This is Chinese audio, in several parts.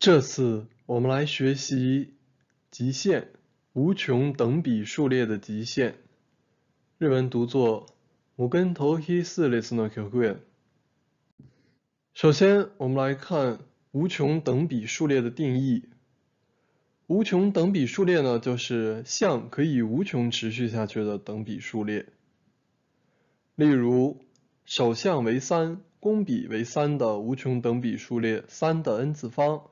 这次我们来学习极限、无穷等比数列的极限，日文读作“五根头黑四类斯诺球规”。首先，我们来看无穷等比数列的定义。无穷等比数列呢，就是项可以无穷持续下去的等比数列。例如，首项为三、公比为三的无穷等比数列，三的 n 次方。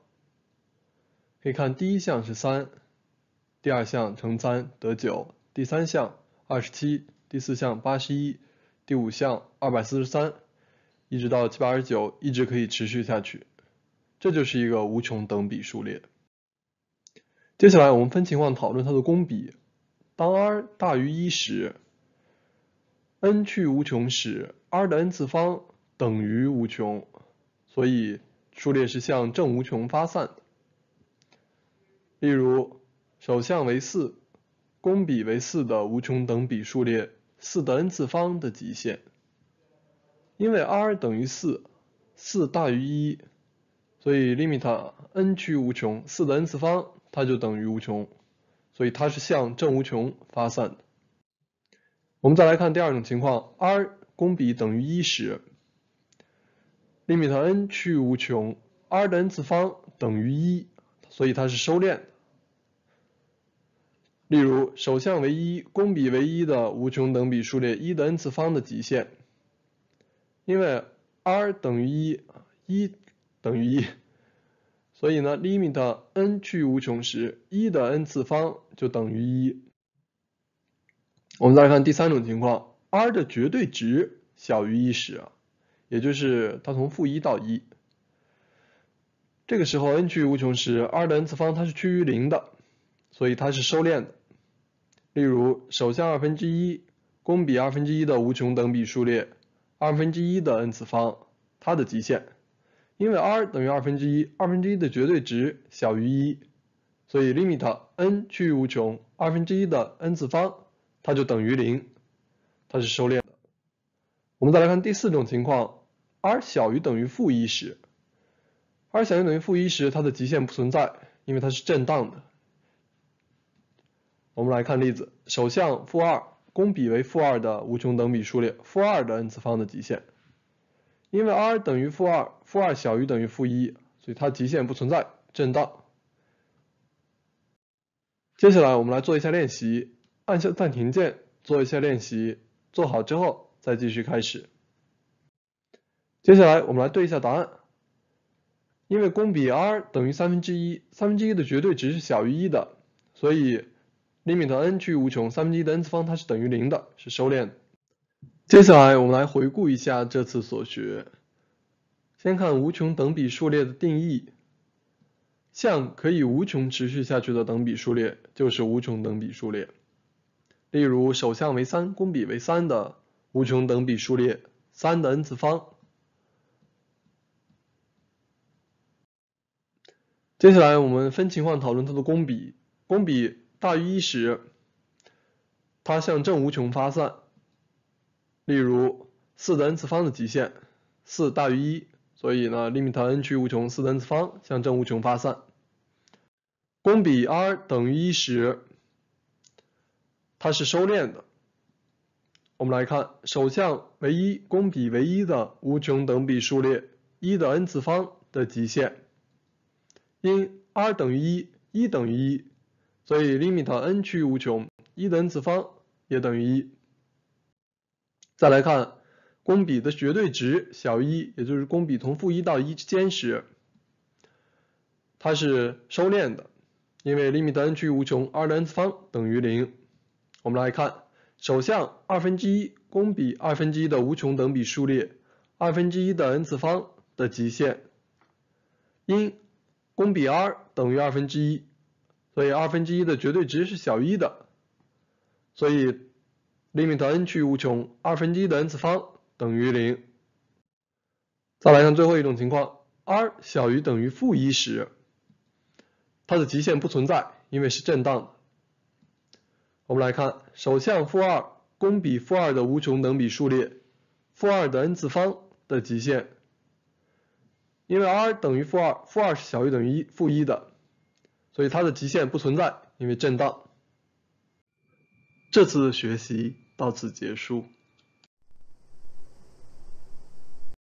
可以看第一项是三，第二项乘三得九，第三项二十七，第四项八十一，第五项二百四十三，一直到七二十九，一直可以持续下去，这就是一个无穷等比数列。接下来我们分情况讨论它的公比，当 r 大于一时，n 去无穷时，r 的 n 次方等于无穷，所以数列是向正无穷发散。例如，首项为四，公比为四的无穷等比数列，四的 n 次方的极限，因为 r 等于四，四大于一，所以 lim i t n 趋无穷四的 n 次方，它就等于无穷，所以它是向正无穷发散。我们再来看第二种情况，r 公比等于一时，lim i t n 趋无穷 r 的 n 次方等于一。所以它是收敛的。例如，首项为一，公比为一的无穷等比数列一的 n 次方的极限，因为 r 等于一，一等于一，所以呢，limit n 趋于无穷时，一的 n 次方就等于一。我们再来看第三种情况，r 的绝对值小于一时，也就是它从负一到一。这个时候 n 趋于无穷时，二的 n 次方它是趋于零的，所以它是收敛的。例如首项二分之一，公比二分之一的无穷等比数列，二分之一的 n 次方，它的极限，因为 r 等于二分之一，二分之一的绝对值小于一，所以 limit n 趋于无穷，二分之一的 n 次方，它就等于零，它是收敛的。我们再来看第四种情况，r 小于等于负一时。r 小于等于负一时，它的极限不存在，因为它是震荡的。我们来看例子：首项负二，公比为负二的无穷等比数列，负二的 n 次方的极限。因为 r 等于负二，负二小于等于负一，所以它极限不存在，震荡。接下来我们来做一下练习，按下暂停键做一下练习，做好之后再继续开始。接下来我们来对一下答案。因为公比 r 等于三分之一，三分之一的绝对值是小于一的，所以 limit n 趋于无穷三分之一的 n 次方它是等于零的，是收敛接下来我们来回顾一下这次所学，先看无穷等比数列的定义，项可以无穷持续下去的等比数列就是无穷等比数列。例如首项为三，公比为三的无穷等比数列，三的 n 次方。接下来我们分情况讨论它的公比。公比大于一时，它向正无穷发散。例如四的 n 次方的极限，四大于一，所以呢，lim n 趋于无穷四的 n 次方向正无穷发散。公比 r 等于一时，它是收敛的。我们来看首项为一，公比为一的无穷等比数列一的 n 次方的极限。因 r 等于一，一等于一，所以 limit n 趋于无穷，一的 n 次方也等于一。再来看公比的绝对值小于一，也就是公比从负一到一之间时，它是收敛的，因为 limit n 趋于无穷，二的 n 次方等于零。我们来看首项二分之一，公比二分之一的无穷等比数列，二分之一的 n 次方的极限，因公比 r 等于二分之一，所以二分之一的绝对值是小于一的，所以 lim n 趋于无穷二分之一的 n 次方等于零。再来，看最后一种情况，r 小于等于负一时，它的极限不存在，因为是震荡。我们来看首项负二，公比负二的无穷等比数列，负二的 n 次方的极限。因为 r 等于负二，负二是小于等于一负一的，所以它的极限不存在，因为震荡。这次的学习到此结束。